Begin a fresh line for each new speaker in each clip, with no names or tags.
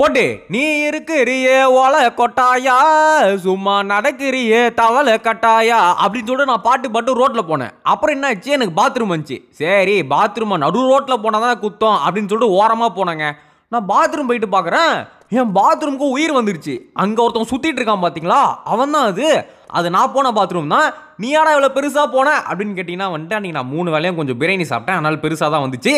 போட்டு நீ இருக்கிறியே ஓலை கொட்டாயா சும்மா நடக்கிறியே தவளை கட்டாயா அப்படின்னு சொல்லிட்டு நான் பாட்டு பாட்டு ரோட்டில் போனேன் அப்புறம் என்ன ஆச்சு எனக்கு பாத்ரூம் வந்துச்சு சரி பாத்ரூம் நடு ரோட்டில் போனால் தான் குத்தம் அப்படின்னு சொல்லிட்டு ஓரமாக போனேங்க நான் பாத்ரூம் போயிட்டு பார்க்குறேன் என் பாத்ரூம்க்கு உயிர் வந்துருச்சு அங்கே ஒருத்தவன் சுற்றிட்டு இருக்கான் பார்த்தீங்களா அவன் தான் அது அது நான் போன பாத்ரூம் தான் நீ யாரா இவ்வளோ பெருசாக போன அப்படின்னு கேட்டிங்கன்னா வந்துட்டு அன்றைக்கி நான் மூணு வேலையும் கொஞ்சம் பிரியாணி சாப்பிட்டேன் அதனால் பெருசாக தான் வந்துச்சு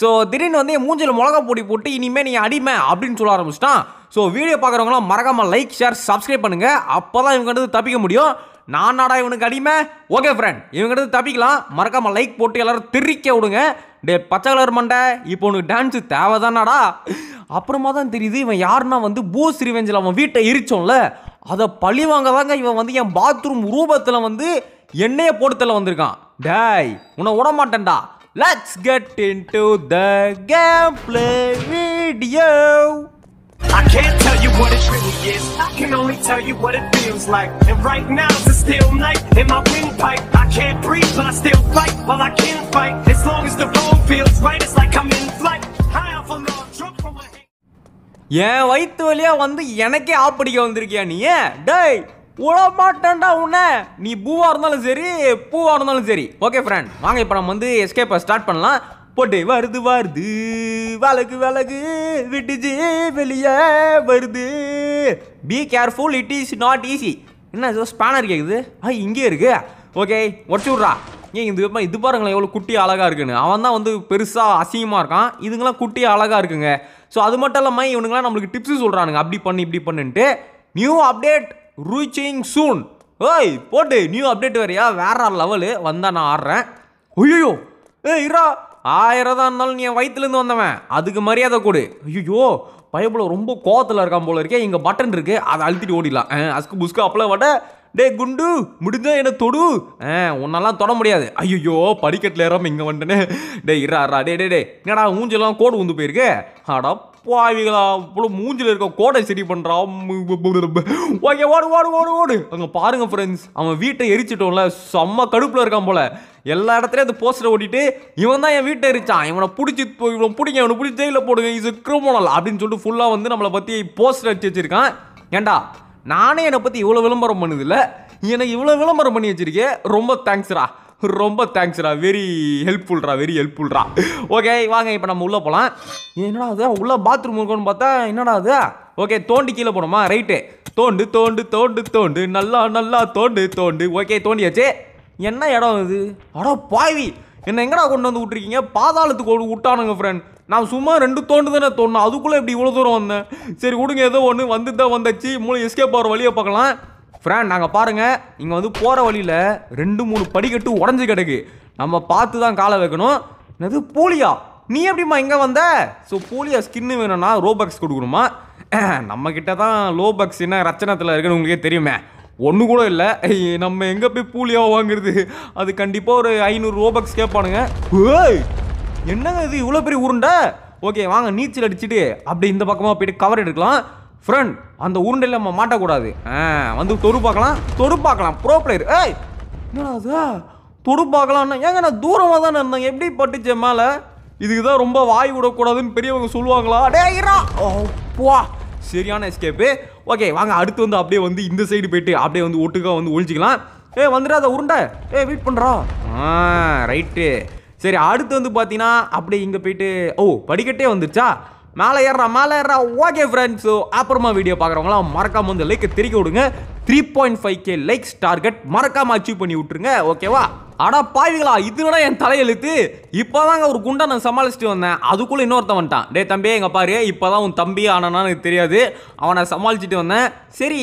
ஸோ திடீர்னு வந்து என் மூஞ்சில் மிளகா பொடி போட்டு இனிமேல் நீ அடிமை அப்படின்னு சொல்ல ஆரம்பிச்சிட்டான் ஸோ வீடியோ பார்க்குறவங்களாம் மறக்காமல் லைக் ஷேர் சப்ஸ்கிரைப் பண்ணுங்கள் அப்போ தான் இவங்க தப்பிக்க முடியும் நான் நாடா இவனுக்கு அடிமை ஓகே ஃப்ரெண்ட் இவங்கிட்ட தப்பிக்கலாம் மறக்காமல் லைக் போட்டு எல்லாரும் திரிக்க விடுங்க டே பச்சை கலர் மண்டை இப்போ உனக்கு டான்ஸு தேவைதானாடா அப்புறமா தான் தெரியுது இவன் யாருன்னா வந்து பூ ஸ்ரீவெஞ்சில் அவன் வீட்டை எரிச்சோம்ல அதை பழி வாங்க தாங்க இவன் வந்து என் பாத்ரூம் ரூபத்தில் வந்து எண்ணெயை போட்டுத்தில் வந்திருக்கான் டேய் உன்னை விட மாட்டேன்டா let's get into the game play video I can't tell you what it really is. I can only tell you what it feels like. And right now it's a still night in my windpipe. I can't breathe, but I still fight. While Well, I can fight as long as the road feels right. It's like I'm in flight. High off a log, ஏன் வயிற்று வழியாக வந்து எனக்கே ஆப்படிக்க வந்திருக்கியா நீ ஏன் டேய் உழ மாட்டேன்டா உன்னை நீ பூவாக இருந்தாலும் சரி பூவாக இருந்தாலும் சரி ஓகே ஃப்ரெண்ட் வாங்க இப்போ நம்ம வந்து எஸ்கேப்பை ஸ்டார்ட் பண்ணலாம் போட்டே வருது வருது வழகு வழகு விட்டுச்சு வெளியே வருது be careful it is not easy என்ன ஏதோ ஸ்பேனர் கேட்குது ஆ இங்கே இருக்கு ஓகே உடச்சு விட்றா ஏன் இது இது பாருங்களேன் எவ்வளோ குட்டி அழகாக இருக்குன்னு அவன் தான் வந்து பெருசாக அசிங்கமாக இருக்கான் இதுங்களாம் குட்டி அழகாக இருக்குங்க ஸோ அது மட்டும் இல்லாமல் இவனுங்களாம் நம்மளுக்கு டிப்ஸு சொல்கிறானுங்க அப்படி பண்ணு இப்படி பண்ணுன்ட்டு நியூ அப்டேட் ரூச்சிங் சூன் ஏய் போட்டு நியூ அப்டேட் வேறையா வேற லெவலு வந்தால் நான் ஆடுறேன் ஐயோ ஏய் இரா ஆயிரம் தான் இருந்தாலும் நீ என் வயிற்றுலேருந்து வந்தவன் அதுக்கு மரியாதை கொடு ஐயோ பயப்பில் ரொம்ப கோவத்தில் இருக்கான் போல இருக்கே இங்கே பட்டன் இருக்குது அதை அழுத்திட்டு ஓடிடலாம் அஸ்கு புஸ்கு அப்பெல்லாம் வட டே குண்டு முடிஞ்சா என்ன தொடு உன்னெல்லாம் தொட முடியாது ஐயோ படிக்கட்டில் ஏறாமல் இங்கே வந்துட்டேனே டே இறாரா டே டே டே என்னடா மூஞ்செல்லாம் கோடு உந்து போயிருக்கு ஆடா பாவிகளா இவ்வளோ மூஞ்சில் இருக்க கோடை சரி பண்ணுறான் ஓகே ஓடு ஓடு ஓடு ஓடு அங்கே பாருங்கள் ஃப்ரெண்ட்ஸ் அவன் வீட்டை எரிச்சிட்டோம்ல செம்ம கடுப்பில் இருக்கான் போல் எல்லா இடத்துலையும் அந்த போஸ்டரை ஓட்டிட்டு இவன் தான் என் வீட்டை இருச்சான் இவனை பிடிச்சி இவன் பிடிங்க இவனை பிடிச்சி ஜெயிலில் போடுங்க இது கிரிமினல் அப்படின்னு சொல்லிட்டு ஃபுல்லாக வந்து நம்மளை பற்றி போஸ்டர் அடிச்சு வச்சுருக்கான் ஏண்டா நானே என்னை பற்றி இவ்வளோ விளம்பரம் பண்ணதில்ல எனக்கு இவ்வளோ விளம்பரம் பண்ணி வச்சிருக்கேன் ரொம்ப தேங்க்ஸ்ரா ரொம்ப தேங்க்ஸ்ரா வெரி ஹெல்ப்ஃபுல்ரா வெரி ஹெல்ப்ஃபுல்ரா ஓகே வாங்க இப்போ நம்ம உள்ளே போகலாம் என்னடா அது உள்ளே பாத்ரூம் இருக்கணும்னு பார்த்தா என்னடா அது ஓகே தோண்டி கீழே போனோமா ரைட்டு தோண்டு தோண்டு தோண்டு தோண்டு நல்லா நல்லா தோண்டு தோண்டு ஓகே தோண்டியாச்சு என்ன இடம் இது அடா பாவி என்ன எங்கடா கொண்டு வந்து விட்ருக்கீங்க பாதாளத்துக்கு ஒரு விட்டானுங்க ஃப்ரெண்ட் நான் சும்மா ரெண்டு தோண்டு தானே தோணும் அதுக்குள்ளே இப்படி இவ்வளோ தூரம் வந்தேன் சரி கொடுங்க ஏதோ ஒன்று வந்து தான் வந்தாச்சு மூணு எஸ்கேப் ஆகிற வழியை பார்க்கலாம் ஃப்ரெண்ட் நாங்கள் பாருங்கள் இங்கே வந்து போகிற வழியில் ரெண்டு மூணு படிக்கட்டு உடஞ்சி கிடக்கு நம்ம பார்த்து தான் காலை வைக்கணும் என்னது போலியா நீ எப்படிம்மா இங்கே வந்த ஸோ போலியா ஸ்கின்னு வேணும்னா ரோபக்ஸ் கொடுக்கணுமா நம்மக்கிட்ட தான் லோ பக்ஸ் என்ன ரச்சனத்தில் இருக்குன்னு உங்களுக்கே தெரியுமே ஒன்று கூட இல்லை நம்ம எங்கே போய் பூலியாக வாங்குறது அது கண்டிப்பாக ஒரு ஐநூறு ரோபக்ஸ் கேட்பானுங்க என்னங்க இது இவ்வளோ பெரிய உருண்டை ஓகே வாங்க நீச்சல் அடிச்சுட்டு அப்படி இந்த பக்கமாக போயிட்டு கவர் எடுக்கலாம் ஃப்ரெண்ட் அந்த உருண்டையில் நம்ம மாட்டக்கூடாது ஆ வந்து தொடு பார்க்கலாம் தொடு பார்க்கலாம் ப்ரோ பிளேயர் ஏய் என்னடா அது தொடு பார்க்கலாம்னா ஏங்க நான் தூரமாக தானே இருந்தேன் எப்படி பட்டுச்ச மேலே இதுக்கு தான் ரொம்ப வாய் விடக்கூடாதுன்னு பெரியவங்க சொல்லுவாங்களா அடே ஐயா ஓ சரியான எஸ்கேப்பு ஓகே வாங்க அடுத்து வந்து அப்படியே வந்து இந்த சைடு போயிட்டு அப்படியே வந்து ஒட்டுக்காக வந்து ஒழிச்சிக்கலாம் ஏ வந்துடாத உருண்டை ஏ வெயிட் பண்ணுறோம் ஆ ரைட்டு சரி அடுத்து வந்து பார்த்தீங்கன்னா அப்படியே இங்கே போயிட்டு ஓ படிக்கட்டே வந்துருச்சா மேலே ஏறா மேலே ஏறா ஓகே ஃப்ரெண்ட்ஸ் அப்புறமா வீடியோ பார்க்குறவங்களாம் மறக்காமல் வந்து லைக்கை தெரிக்க விடுங்க three point five K likes target மறக்காம அச்சீவ் பண்ணி விட்டுருங்க ஓகேவா அடா பாவிகளா இதுனா என் தலையெழுத்து இப்போதாங்க ஒரு குண்டை நான் சமாளிச்சுட்டு வந்தேன் அதுக்குள்ளே இன்னொருத்தவன்ட்டான் டே தம்பி எங்கள் பாரு இப்போதான் உன் தம்பி ஆனானா எனக்கு தெரியாது அவனை சமாளிச்சுட்டு வந்தேன் சரி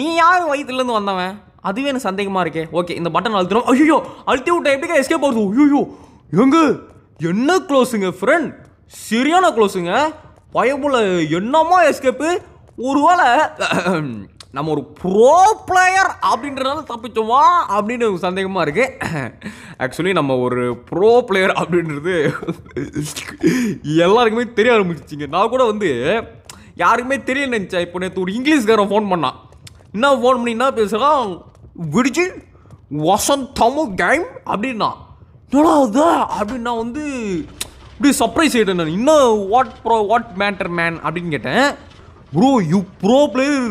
நீ யார் வயிற்றுலேருந்து வந்தவன் அதுவே எனக்கு சந்தேகமாக இருக்கே ஓகே இந்த பட்டன் அழுத்தணும் ஐயோ அழுத்தி விட்ட எப்படிங்க எஸ்கேப் ஆகுது ஐயோ எங்கு என்ன க்ளோஸுங்க ஃப்ரெண்ட் சரியான க்ளோஸுங்க பயமுள்ள என்னமோ எஸ்கேப்பு ஒருவேளை நம்ம ஒரு ப்ரோ பிளேயர் அப்படின்றனால தப்பிச்சோமா அப்படின்னு சந்தேகமாக இருக்குது ஆக்சுவலி நம்ம ஒரு ப்ரோ பிளேயர் அப்படின்றது எல்லாருக்குமே தெரிய ஆரம்பிச்சிச்சிங்க நான் கூட வந்து யாருக்குமே தெரிய நினச்சேன் இப்போ நேற்று ஒரு இங்கிலீஷ்காரன் ஃபோன் பண்ணான் என்ன ஃபோன் பண்ணி என்ன பேசுகிறான் விடிச்சு வசந்த் தமிழ் கேம் அப்படின்னா என்னடா அது அப்படின்னா வந்து இப்படி சர்ப்ரைஸ் ஆகிட்டேன் நான் இன்னும் what bro what matter man அப்படின்னு கேட்டேன் bro you bro player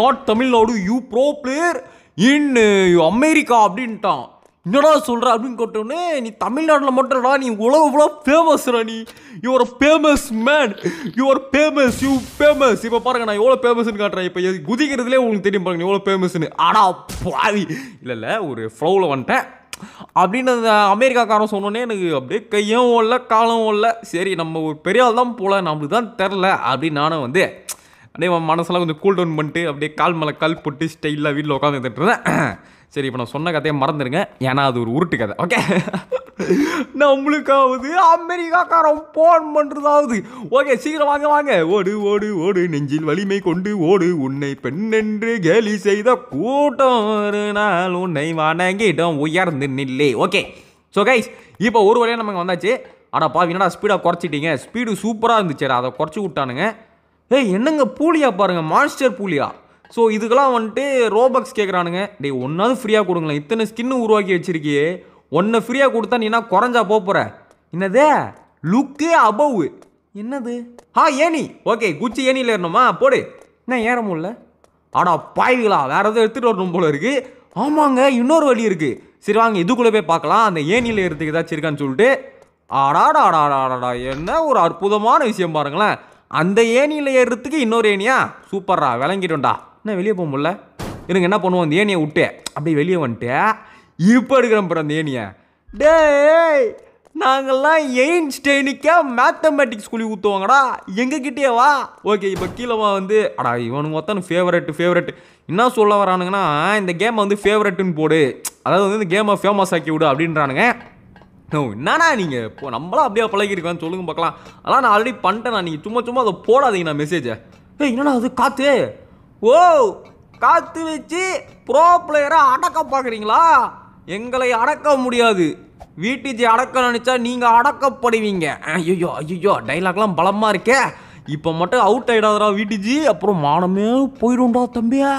not Tamil Nadu you bro player in America அப்படின்ட்டான் என்னடா சொல்கிற அப்படின்னு கேட்டோடனே நீ தமிழ்நாட்டில் மட்டும்டா நீ உலகம் ஃபேமஸ் ஃபேமஸ்ரா நீ your famous man your famous you famous இப்போ பாருங்க நான் எவ்வளோ ஃபேமஸ்னு காட்டுறேன் இப்போ குதிக்கிறதுலே உங்களுக்கு தெரியும் பாருங்க எவ்வளோ ஃபேமஸ்னு ஆனால் பாவி இல்லை இல்லை ஒரு ஃப்ளோவில் வந்துட்டேன் அப்படின்னு அமெரிக்காக்காரன் சொன்னோன்னே எனக்கு அப்படியே கையும் ஓடல காலம் ஓடல சரி நம்ம ஒரு பெரிய ஆள் தான் போகல நம்மளுக்கு தான் தெரில அப்படின்னு நானும் வந்து அப்படியே மனசெல்லாம் கொஞ்சம் கூல் டவுன் பண்ணிட்டு அப்படியே கால் மேலே கால் போட்டு ஸ்டைலாக வீட்டில் உட்காந்துட்டு இருந்தேன் சரி இப்போ நான் சொன்ன கதையை மறந்துடுங்க ஏன்னா அது ஒரு உருட்டு கதை ஓகே நம்மளுக்காவது அமெரிக்காக்காரன் போன் பண்ணுறதாவது ஓகே சீக்கிரம் வாங்க வாங்க ஓடு ஓடு ஓடு நெஞ்சில் வலிமை கொண்டு ஓடு உன்னை பெண்ணென்று கேலி செய்த கூட்டம் ஒரு நாள் உன்னை வணங்கிட்டோம் உயர்ந்து நில்லே ஓகே ஸோ கைஸ் இப்போ ஒரு வழியாக நமக்கு வந்தாச்சு ஆனால் என்னடா ஸ்பீடாக குறைச்சிட்டிங்க ஸ்பீடு சூப்பராக இருந்துச்சு அதை குறைச்சி விட்டானுங்க ஏய் என்னங்க பூலியா பாருங்கள் மான்ஸ்டர் பூலியா ஸோ இதுக்கெல்லாம் வந்துட்டு ரோபக்ஸ் கேட்குறானுங்க டே ஒன்றாவது ஃப்ரீயாக கொடுங்களேன் இத்தனை ஸ்கின்னு உருவாக்கி வச்சிருக்கியே ஒன்று ஃப்ரீயாக கொடுத்தா நீ நீனா குறைஞ்சா போகிற என்னதே லுக்கு அபவ் என்னது ஆ ஏனி ஓகே குச்சி ஏனியில் ஏறணுமா போடு என்ன ஏற முடியல ஆடா பாய்களா வேறு எதுவும் எடுத்துகிட்டு வரணும் போல இருக்குது ஆமாங்க இன்னொரு வழி இருக்குது சரி வாங்க இதுக்குள்ளே போய் பார்க்கலாம் அந்த ஏனியில் ஏறதுக்கு ஏதாச்சும் இருக்கான்னு சொல்லிட்டு ஆடாடா ஆடாடா என்ன ஒரு அற்புதமான விஷயம் பாருங்களேன் அந்த ஏனியில் ஏறுறதுக்கு இன்னொரு ஏனியா சூப்பர்ரா விளங்கிட்டோம்டா நான் வெளியே போக முடில எனக்கு என்ன பண்ணுவோம் அந்த ஏனியை விட்டு அப்படியே வெளியே வந்துட்டு இப்போ எடுக்கிறேன் படம் அந்த ஏனியை டே நாங்கள்லாம் எயின்ஸ்டைனுக்கே மேத்தமேட்டிக்ஸ் குழி ஊற்றுவாங்கடா எங்ககிட்டயே வா ஓகே இப்போ கீழே வந்து அடா இவனுக்கு மொத்தம் ஃபேவரெட்டு ஃபேவரெட்டு என்ன சொல்ல வரானுங்கன்னா இந்த கேமை வந்து ஃபேவரெட்டுன்னு போடு அதாவது வந்து இந்த கேமை ஃபேமஸ் ஆக்கி விடு அப்படின்றானுங்க ஓ என்னண்ணா நீங்கள் இப்போ நம்மளாம் அப்படியே பழகிருக்கான்னு சொல்லுங்க பார்க்கலாம் அதான் நான் ஆல்ரெடி பண்ணிட்டேன் நான் நீங்கள் சும்மா சும்மா அதை போடாதீங்க நான் மெசேஜை ஏய் என்னடா அது காற்று ஓ காத்து வச்சு ப்ரோ பிளேயரை அடக்க பார்க்குறீங்களா எங்களை அடக்க முடியாது வீட்டுஜி அடக்க நினச்சா நீங்கள் அடக்கப்படுவீங்க ஐயோ ஐயோ டைலாக்லாம் பலமாக இருக்கே இப்போ மட்டும் அவுட் ஆகிடாதரா வீட்டுஜி அப்புறம் மானமே போயிடும்டா தம்பியா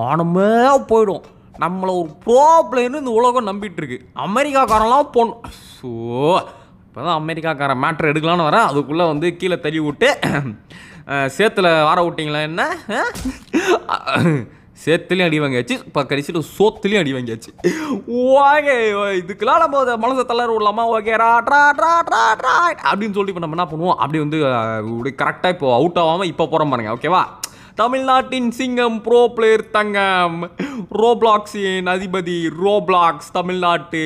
மானமே போயிடும் நம்மளை ஒரு ப்ரோ பிளேயர்னு இந்த உலகம் நம்பிட்டுருக்கு அமெரிக்காக்காரெல்லாம் போன ஸோ இப்போ தான் அமெரிக்காக்காரன் மேட்ரு எடுக்கலான்னு வரேன் அதுக்குள்ளே வந்து கீழே தள்ளி விட்டு சேத்துல வார விட்டிங்களா என்ன சேத்துலேயும் அடி வாங்கியாச்சு இப்போ கடைசியில் சோத்துலேயும் அடி வாங்கியாச்சு ஓகே இதுக்கெல்லாம் நம்ம மனசை தளர விடலாமா ஓகே ரா ட்ரா ட்ரா ட்ரா ட்ரா அப்படின்னு சொல்லி இப்போ நம்ம என்ன பண்ணுவோம் அப்படி வந்து இப்படி கரெக்டாக இப்போ அவுட் ஆகாமல் இப்போ போகிற பாருங்க ஓகேவா தமிழ்நாட்டின் சிங்கம் ப்ரோ பிளேயர் தங்கம் ரோப்ளாக்ஸின் அதிபதி ரோப்ளாக்ஸ் தமிழ்நாட்டு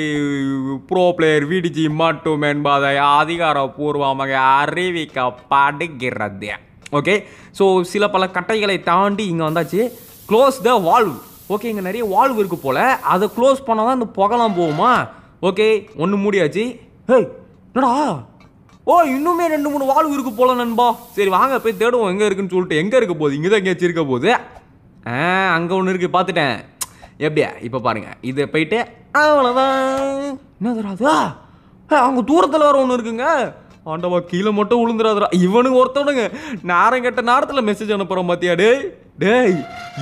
ப்ரோ பிளேயர் விடிஜி மட்டும் என்பதை அதிகாரப்பூர்வமாக அறிவிக்கப்படுகிறது ஓகே ஸோ சில பல கட்டைகளை தாண்டி இங்கே வந்தாச்சு க்ளோஸ் த வால்வ் ஓகே இங்கே நிறைய வால்வ் இருக்குது போல் அதை க்ளோஸ் பண்ணால் தான் இந்த புகலாம் போகுமா ஓகே ஒன்று மூடியாச்சு ஹே என்னடா ஓ இன்னுமே ரெண்டு மூணு வால்வ் இருக்குது போல நண்பா சரி வாங்க போய் தேடுவோம் எங்கே இருக்குன்னு சொல்லிட்டு எங்கே இருக்க போகுது இங்கே தான் எங்கேயாச்சும் இருக்க போகுது ஆ அங்கே ஒன்று இருக்குது பார்த்துட்டேன் எப்படியா இப்போ பாருங்கள் இதை போயிட்டு அவ்வளோதான் என்ன அது அவங்க தூரத்தில் வர ஒன்று இருக்குங்க ஆண்டவா கீழே மட்டும் விழுந்துடாதரா இவனுங்க ஒருத்தவனுங்க நேரம் கெட்ட நேரத்தில் மெசேஜ் அனுப்புகிறோம் பார்த்தியா டேய் டேய்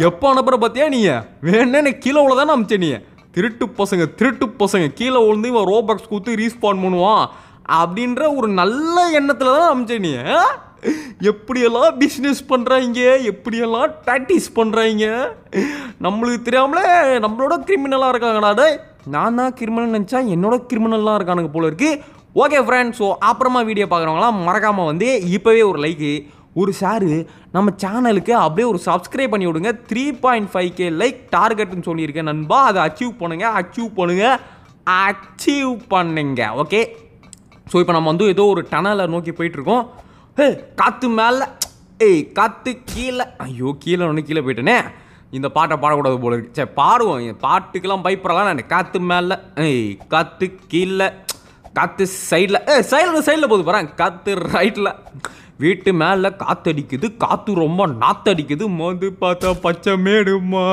எப்போ அனுப்புகிற பார்த்தியா நீ வேணேன்னு கீழே உள்ளதானே அமிச்சே நீ திருட்டு பசங்க திருட்டு பசங்க கீழே விழுந்து இவன் ரோபாக்ஸ் கொடுத்து ரீஸ்பாண்ட் பண்ணுவான் அப்படின்ற ஒரு நல்ல எண்ணத்தில் தான் அமிச்சே நீ எப்படியெல்லாம் பிஸ்னஸ் பண்ணுறாங்க எப்படியெல்லாம் ப்ராக்டிஸ் பண்ணுறாங்க நம்மளுக்கு தெரியாமலே நம்மளோட கிரிமினலாக இருக்காங்கடா நான் தான் கிரிமினல் நினச்சா என்னோட கிரிமினல்லாம் இருக்கானுங்க போல இருக்குது ஓகே ஃப்ரெண்ட்ஸ் ஸோ அப்புறமா வீடியோ பார்க்குறவங்களாம் மறக்காமல் வந்து இப்போவே ஒரு லைக்கு ஒரு ஷேரு நம்ம சேனலுக்கு அப்படியே ஒரு சப்ஸ்கிரைப் பண்ணி விடுங்க three point five K like டார்கெட்னு சொல்லியிருக்கேன் நண்பா அதை அச்சீவ் பண்ணுங்கள் அச்சீவ் பண்ணுங்கள் அச்சீவ் பண்ணுங்க ஓகே ஸோ இப்போ நம்ம வந்து ஏதோ ஒரு டனலை நோக்கி போயிட்டுருக்கோம் ஹே காற்று மேலே ஏய் காற்று கீழே ஐயோ கீழே ஒன்று கீழே போயிட்டேனே இந்த பாட்டை பாடக்கூடாது போல இருக்கு சரி பாடுவோம் பாட்டுக்கெல்லாம் பயப்படலாம் நான் காற்று மேலே ஏய் காற்று கீழே காற்று சைடில் ஏ சைடில் சைடில் போகுது பாரு காற்று ரைட்டில் வீட்டு மேலே அடிக்குது காற்று ரொம்ப நாத்தடிக்குது மோந்து பார்த்தா பச்சை மேடுமா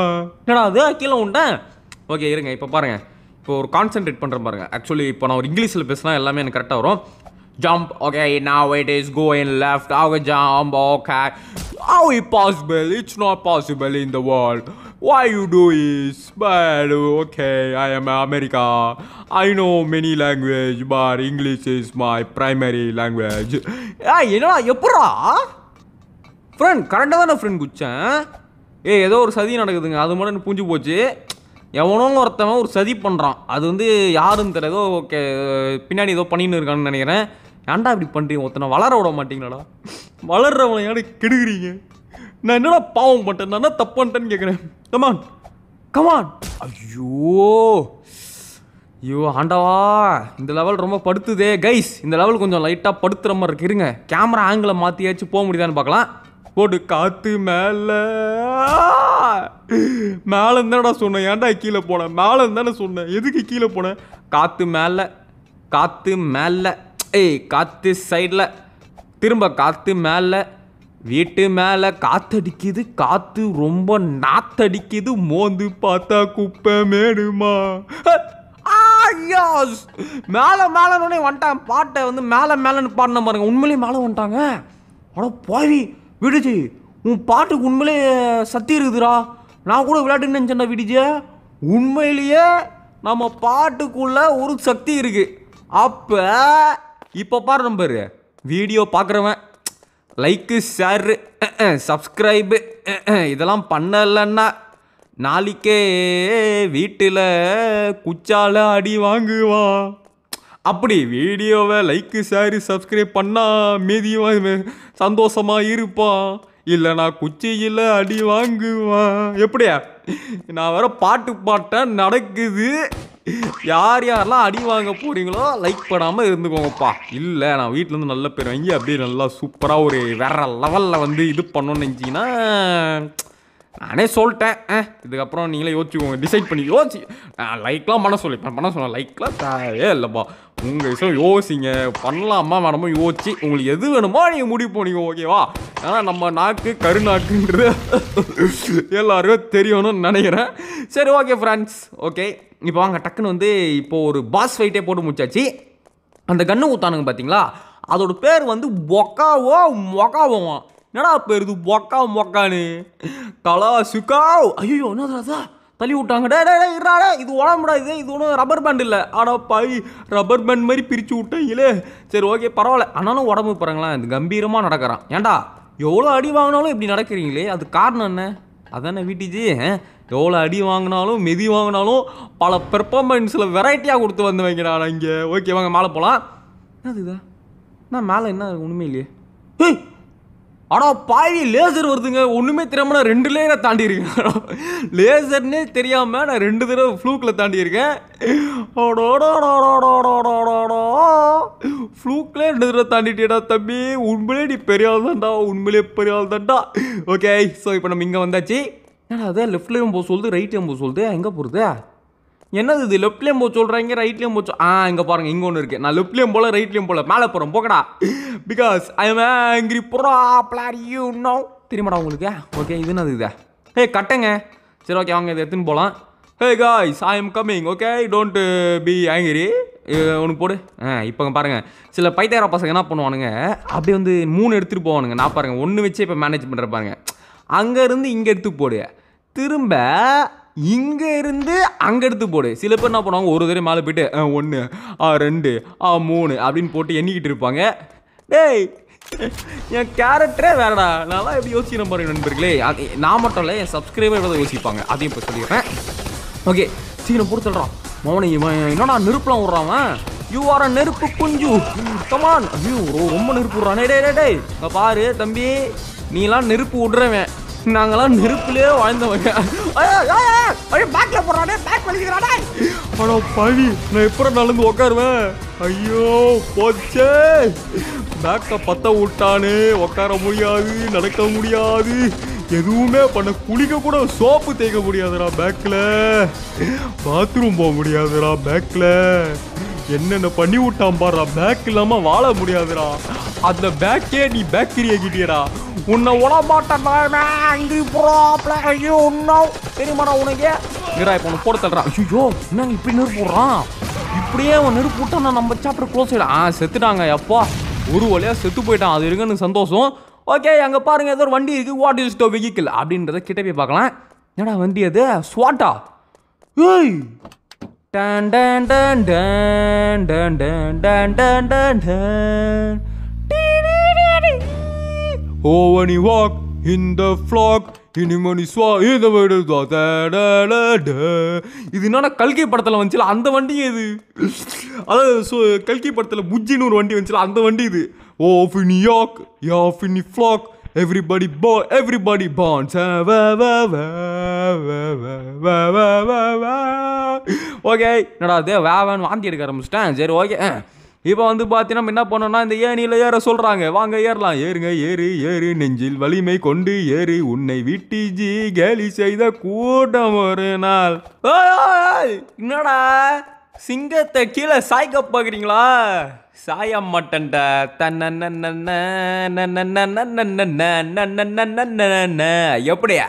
என்னடா அது கீழே உண்டேன் ஓகே இருங்க இப்போ பாருங்கள் இப்போ ஒரு கான்சென்ட்ரேட் பண்ணுற பாருங்கள் ஆக்சுவலி இப்போ நான் ஒரு இங்கிலீஷில் பேசுனா எல்லாமே எனக்கு கரெக்டாக வரும் Jump, okay, now it is going left. I'll jump, okay. How is it possible? It's not possible in the world. Why you do this? But okay, I am America. I know many language, but English is my primary language. Hey, you ஏய் என்னடா எப்படா friend கரெக்டாக தானே friend குச்சேன் ஏ ஏதோ ஒரு சதி நடக்குதுங்க அது மட்டும் பூஞ்சி போச்சு எவனோ ஒருத்தவன் ஒரு சதி பண்ணுறான் அது வந்து யாருன்னு தெரியாதோ ஓகே பின்னாடி ஏதோ பண்ணின்னு இருக்கான்னு நினைக்கிறேன் ஏன்டா இப்படி பண்ணுறீங்க ஒருத்தனை வளர விட மாட்டீங்களா வளர்றவனை ஏன் கெடுக்கிறீங்க நான் என்னடா பாவம் பண்ணிட்டேன் நான் என்ன தப்பு பண்ணிட்டேன்னு கேட்குறேன் கமான் கமான் ஐயோ ஐயோ ஆண்டவா இந்த லெவல் ரொம்ப படுத்துதே கைஸ் இந்த லெவல் கொஞ்சம் லைட்டாக படுத்துகிற மாதிரி இருக்கு இருங்க கேமரா ஆங்கிளை மாற்றியாச்சும் போக முடியுதான்னு பார்க்கலாம் போட்டு காத்து மேலே மேலே இருந்தாடா சொன்னேன் ஏன்டா கீழே போனேன் மேலே இருந்தானே சொன்னேன் எதுக்கு கீழே போனேன் காற்று மேலே காற்று மேலே ஏய் காற்று சைடில் திரும்ப காற்று மேலே வீட்டு மேலே காத்தடிக்குது காற்று ரொம்ப நாத்தடிக்குது மோந்து பார்த்தா குப்பை மேடுமா மேலே மேலே வந்துட்டான் பாட்டை வந்து மேலே மேலேன்னு பாடின பாருங்க உண்மையிலே மேலே வந்துட்டாங்க அட போய் விடுஜி உன் பாட்டுக்கு உண்மையிலேயே சத்தி இருக்குதுடா நான் கூட விளையாட்டுன்னு நினச்சேன்டா விடுஜி உண்மையிலேயே நம்ம பாட்டுக்குள்ளே ஒரு சக்தி இருக்குது அப்போ இப்போ பாரு நம்பர் வீடியோ பார்க்குறவன் லைக்கு ஷேரு சப்ஸ்கிரைபு இதெல்லாம் பண்ணலைன்னா நாளைக்கே வீட்டில் குச்சால அடி வாங்குவான் அப்படி வீடியோவை லைக்கு ஷேரு சப்ஸ்கிரைப் பண்ணால் மீதியும் சந்தோஷமாக இருப்பான் இல்லை நான் குச்சியில் அடி வாங்குவேன் எப்படியா நான் வேற பாட்டு பாட்டேன் நடக்குது யார் யாரெல்லாம் அடி வாங்க போகிறீங்களோ லைக் பண்ணாமல் இருந்துக்கோங்கப்பா இல்லை நான் வீட்டிலேருந்து நல்ல பேர் வாங்கி அப்படியே நல்லா சூப்பராக ஒரு வேற லெவலில் வந்து இது பண்ணோன்னு நினச்சிங்கன்னா நானே சொல்லிட்டேன் ஆ இதுக்கப்புறம் நீங்களே யோசிச்சுக்கோங்க டிசைட் பண்ணி யோசி நான் லைக்லாம் பண்ண சொல்லிப்பேன் பண்ண சொன்னேன் லைக்லாம் தேவையே இல்லைப்பா உங்கள் விஷயம் யோசிங்க பண்ணலாமா வேணாமோ யோசிச்சு உங்களுக்கு எது வேணுமோ நீங்கள் முடிவு போனீங்க ஓகேவா ஏன்னா நம்ம நாக்கு கருநாக்குன்றது எல்லோரும் தெரியணும்னு நினைக்கிறேன் சரி ஓகே ஃப்ரெண்ட்ஸ் ஓகே இப்போ வாங்க டக்குன்னு வந்து இப்போது ஒரு பாஸ் ஃபைட்டே போட்டு முடிச்சாச்சு அந்த கன்று ஊத்தானுங்க பார்த்தீங்களா அதோட பேர் வந்து ஒக்காவோ மொகாவோவான் என்னடா போயிருது பொக்கா மொக்கான்னு தலா சுக்கா ஐயோ என்ன ராதா தள்ளி விட்டாங்க டே டே இறாட இது உடம்புடா இது இது ஒன்றும் ரப்பர் பேண்ட் இல்லை ஆனால் பாய் ரப்பர் பேண்ட் மாதிரி பிரித்து விட்டீங்களே சரி ஓகே பரவாயில்ல ஆனாலும் உடம்பு பாருங்களேன் இது கம்பீரமாக நடக்கிறான் ஏன்டா எவ்வளோ அடி வாங்கினாலும் இப்படி நடக்கிறீங்களே அது காரணம் என்ன அதானே வீட்டிஜி எவ்வளோ அடி வாங்கினாலும் மெதி வாங்கினாலும் பல பெர்ஃபார்மன்ஸில் வெரைட்டியாக கொடுத்து வந்து வைக்கிறான் இங்கே ஓகே வாங்க மேலே போகலாம் என்ன அதுதான் நான் மேலே என்ன ஒன்றுமே இல்லையே ஹே ஆனால் பாவி லேசர் வருதுங்க ஒன்றுமே தெரியாமல் நான் ரெண்டு லேயரை தாண்டி இருக்கேன் லேசர்னே தெரியாமல் நான் ரெண்டு தடவை ஃப்ளூக்கில் தாண்டி இருக்கேன் ஃப்ளூக்கில் ரெண்டு தடவை தாண்டிட்டேடா தம்பி உண்மையிலே நீ பெரிய ஆள் தான்டா உண்மையிலே பெரிய ஆள் தான்டா ஓகே ஸோ இப்போ நம்ம இங்கே வந்தாச்சு ஏன்னா அதான் லெஃப்ட்லேயும் போக சொல்லுது ரைட்லேயும் போக சொல்லுது எங்கே போகிறது என்னது இது லெஃப்ட்லேயும் போச்சு சொல்கிறாங்க ரைட்லேயும் போச்சு ஆ இங்கே பாருங்கள் இங்கே ஒன்று இருக்குது நான் லெஃப்ட்லேயும் போல ரைட்லேயும் போல மேலே போகிறோம் போகடா because I am angry bro பிளார் யூ நோ தெரியுமாடா உங்களுக்கு ஓகே இது என்னது இது ஏய் கட்டங்க சரி ஓகே அவங்க இதை எடுத்துன்னு போகலாம் hey guys I am coming okay don't be angry ஒன்று போடு ஆ இப்போ பாருங்கள் சில பைத்தார பசங்க என்ன பண்ணுவானுங்க அப்படியே வந்து மூணு எடுத்துகிட்டு போவானுங்க நான் பாருங்கள் ஒன்று வச்சு இப்போ மேனேஜ் பண்ணுற பாருங்க அங்கேருந்து இங்கே எடுத்து போடு திரும்ப இங்கே இருந்து அங்கே எடுத்து போடு சில பேர் என்ன பண்ணுவாங்க ஒரு தடவை மேலே போயிட்டு ஒன்று ஆ ரெண்டு ஆ மூணு அப்படின்னு போட்டு எண்ணிக்கிட்டு இருப்பாங்க டேய் என் கேரக்டரே வேறடா நல்லா எப்படி யோசிக்கணும் பாருங்க நண்பர்களே அது நான் மட்டும் இல்லை என் சப்ஸ்கிரைபர் எவ்வளோ யோசிப்பாங்க அதையும் இப்போ சொல்லிடுறேன் ஓகே சீனை சொல்கிறான் மோனி இவன் என்னடா நெருப்பெலாம் விட்றான் யூ ஆர் நெருப்பு குஞ்சு கமான் ஐயோ ரொம்ப நெருப்பு விட்றான் டே டே டே பாரு தம்பி நீலாம் நெருப்பு விட்றவன் நாங்களாம் நெருப்புலயே வாழ்ந்தவங்க பேக்ல போறானே பேக் வலிக்கிறானே ஆனா பவி நான் எப்பட நடந்து உட்காருவேன் ஐயோ போச்சே பேக்க பத்த விட்டானே உட்கார முடியாது நடக்க முடியாது எதுவுமே பண்ண குளிக்க கூட சோப்பு தேய்க்க முடியாதுடா பேக்கில் பாத்ரூம் போக முடியாதுடா பேக்கில் என்னென்ன பண்ணி விட்டான் பாடுறா பேக் இல்லாமல் வாழ முடியாதுடா அந்த பேக்கே நீ பேக்கரி ஆகிட்டியடா உன்னை உட மாட்டேன் ஆங்கிரி ப்ராப்ளம் ஐயோ உன்னா தெரியுமாடா உனக்கு இரா இப்போ உனக்கு போட தள்ளுறான் ஐயோ என்னங்க இப்படி நெருப்பு போடுறான் இப்படியே அவன் நெருப்பு விட்டா நான் நம்ம சாப்பிட க்ளோஸ் ஆயிடும் ஆ செத்துட்டாங்க எப்பா ஒரு வழியாக செத்து போயிட்டான் அது இருக்குன்னு சந்தோஷம் ஓகே அங்கே பாருங்க ஏதோ ஒரு வண்டி இருக்குது வாட் இஸ் த வெஹிக்கிள் அப்படின்றத கிட்ட போய் பார்க்கலாம் என்னடா வண்டி அது ஸ்வாட்டா ஏய் டேன் டேன் டன் டேன் டேன் டேன் டேன் டேன் டேன் Oh, when he walked in the flock, சுவா இத விடுதோ இது என்னன்னா கல்கி படத்தில் வந்துச்சுல அந்த வண்டி இது அதாவது ஸோ கல்கி படத்தில் புஜ்ஜின்னு ஒரு வண்டி வந்துச்சுல அந்த வண்டி இது ஓ ஃபினி யாக் யா ஃபினி ஃப்ளாக் எவ்ரிபடி பா எவ்ரிபடி பான்ஸ் ஓகே என்னடா அதே வேவான்னு வாந்தி எடுக்க ஆரம்பிச்சிட்டேன் சரி ஓகே இப்போ வந்து பார்த்தீங்கன்னா என்ன பண்ணோம்னா இந்த ஏனியில் ஏற சொல்கிறாங்க வாங்க ஏறலாம் ஏறுங்க ஏறு ஏறு நெஞ்சில் வலிமை கொண்டு ஏறு உன்னை விட்டி ஜி கேலி செய்த கூட்டம் ஒரு நாள் என்னடா சிங்கத்தை கீழே சாய்க்க பார்க்குறீங்களா சாய மாட்டேன்ட எப்படியா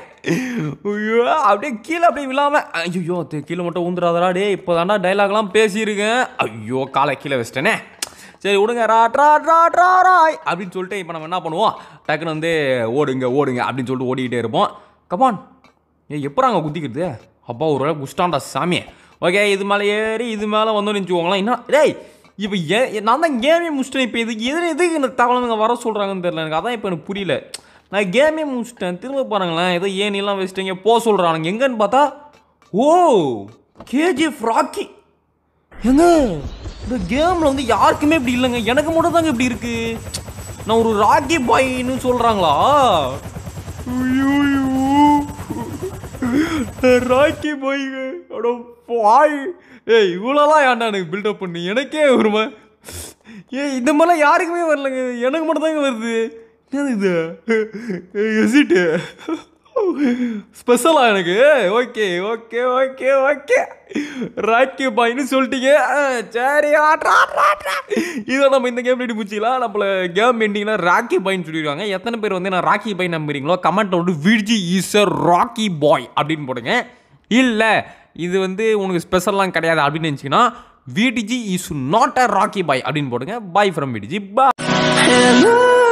ஐயோ அப்படியே கீழே அப்படியே விழாம ஐயோ கீழே மட்டும் ஊந்துடாதடா டே இப்போ தானா டைலாக்லாம் பேசியிருக்கேன் ஐயோ காலை கீழே வச்சிட்டேனே சரி விடுங்க ரா ட்ரா ட்ரா ட்ரா ராய் அப்படின்னு சொல்லிட்டு இப்போ நம்ம என்ன பண்ணுவோம் டக்குன்னு வந்து ஓடுங்க ஓடுங்க அப்படின்னு சொல்லிட்டு ஓடிக்கிட்டே இருப்போம் கமான் ஏ எப்போ அங்கே குத்திக்கிறது அப்பா ஒரு வேலை குஸ்டாண்டா சாமியை ஓகே இது மேலே ஏறி இது மேலே வந்து நினச்சிக்கோங்களேன் என்ன டேய் இப்போ ஏ நான் தான் கேமே முடிச்சிட்டேன் இப்போ இதுக்கு எதிர எதுக்கு இந்த தவளைங்க வர சொல்கிறாங்கன்னு தெரில எனக்கு அதான் இப்போ எனக்கு புரியல நான் கேமே முடிச்சிட்டேன் திரும்ப பாருங்களேன் ஏதோ ஏனிலாம் வச்சுட்டீங்க போக சொல்கிறானுங்க எங்கன்னு பார்த்தா ஓ கேஜிஎஃப் ராக்கி எங்க இந்த கேமில் வந்து யாருக்குமே இப்படி இல்லைங்க எனக்கு மட்டும் தாங்க இப்படி இருக்குது நான் ஒரு ராக்கி பாயின்னு சொல்கிறாங்களா ஐயோ ராக்கி போய் பாய் ஏய் இவ்வளோலாம் ஏன்டா எனக்கு பில்டப் பண்ணி எனக்கே வருமா ஏய் இந்த மாதிரிலாம் யாருக்குமே வரலங்க எனக்கு மட்டும் தாங்க வருது என்னது இது எசிட்டு ஸ்பெஷலாக எனக்கு okay okay okay okay Rocky பாயின்னு சொல்லிட்டீங்க சரி ஆட்ரா ஆட்ரா இதை நம்ம இந்த கேம் எப்படி முடிச்சிக்கலாம் நம்மள கேம் எண்டிங்னா ராக்கி பாயின்னு சொல்லிடுவாங்க எத்தனை பேர் வந்து நான் ராக்கி பாய் நம்புறீங்களோ கமெண்ட்டில் வந்து Viji is a Rocky bhai அப்படின்னு போடுங்க இல்லை இது வந்து உனக்கு ஸ்பெஷல்லாம் கிடையாது அப்படின்னு நினச்சிங்கன்னா விடிஜி is not a Rocky bhai அப்படின்னு போடுங்க பாய் ஃப்ரம் விடிஜி பாய்